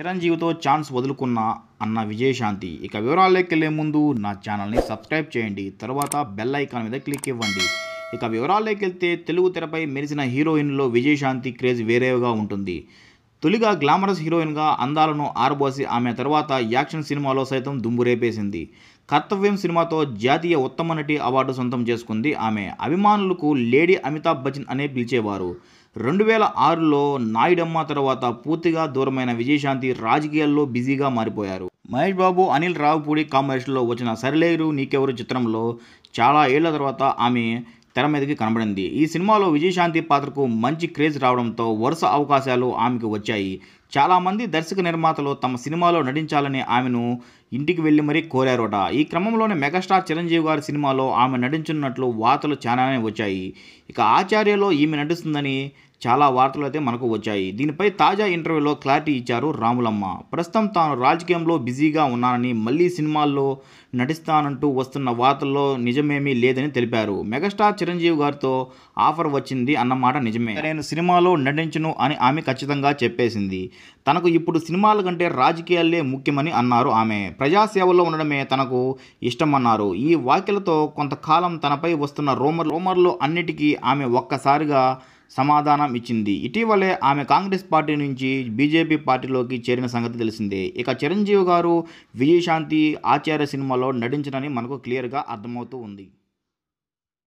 చిరంజీవితో chance వదులుకున్న అన్న విజయశాంతి ఇక వివరాల్లోకి వెళ్ళే ముందు నా ఛానల్ని సబ్స్క్రైబ్ చేయండి తర్వాత బెల్ ఐకాన్ మీద క్లిక్ ఇవ్వండి ఇక వివరాల్లోకి వెళ్తే తెలుగు తెరపై మెరిసిన హీరోయిన్లో విజయశాంతి క్రేజ్ వేరేగా ఉంటుంది తొలిగా గ్లామరస్ హీరోయిన్గా అందాలను ఆరబోసి ఆమె తర్వాత యాక్షన్ సినిమాలో సైతం దుమ్మురేపేసింది కర్తవ్యం సినిమాతో జాతీయ ఉత్తమ నటి అవార్డు సొంతం చేసుకుంది ఆమె అభిమానులకు లేడీ అమితాబ్ బచ్చన్ అనే పిలిచేవారు రెండు వేల ఆరులో నాయుడమ్మ తర్వాత పూర్తిగా దూరమైన విజయశాంతి రాజకీయాల్లో బిజీగా మారిపోయారు మహేష్ బాబు అనిల్ రావుపూడి కామర్షియల్లో వచ్చిన సరిలేరు నీకెవరు చిత్రంలో చాలా ఏళ్ల తర్వాత ఆమె తెర మీదకి కనబడింది ఈ సినిమాలో విజయశాంతి పాత్రకు మంచి క్రేజ్ రావడంతో వరుస అవకాశాలు ఆమెకు వచ్చాయి చాలామంది దర్శక నిర్మాతలు తమ సినిమాలో నటించాలని ఆమెను ఇంటికి వెళ్ళి మరీ కోరారట ఈ క్రమంలోనే మెగాస్టార్ చిరంజీవి గారి సినిమాలో ఆమె నటించున్నట్లు వార్తలు చాలానే వచ్చాయి ఇక ఆచార్యలో ఈమె నటిస్తుందని చాలా వార్తలు అయితే మనకు వచ్చాయి దీనిపై తాజా ఇంటర్వ్యూలో క్లారిటీ ఇచ్చారు రాములమ్మ ప్రస్తుతం తాను రాజకీయంలో బిజీగా ఉన్నానని మళ్ళీ సినిమాల్లో నటిస్తానంటూ వస్తున్న వార్తల్లో నిజమేమీ లేదని తెలిపారు మెగాస్టార్ చిరంజీవి గారితో ఆఫర్ వచ్చింది అన్నమాట నిజమే నేను సినిమాలో నటించను అని ఆమె ఖచ్చితంగా చెప్పేసింది తనకు ఇప్పుడు సినిమాల కంటే రాజకీయాలే ముఖ్యమని అన్నారు ఆమె ప్రజాసేవలో ఉండడమే తనకు ఇష్టమన్నారు ఈ వ్యాఖ్యలతో కొంతకాలం తనపై వస్తున్న రోమర్ రోమర్లు అన్నిటికీ ఆమె ఒక్కసారిగా సమాధానం ఇచ్చింది ఇటీవలే ఆమె కాంగ్రెస్ పార్టీ నుంచి బీజేపీ పార్టీలోకి చేరిన సంగతి తెలిసిందే ఇక చిరంజీవి గారు విజయశాంతి ఆచార్య సినిమాలో నటించనని మనకు క్లియర్గా అర్థమవుతూ ఉంది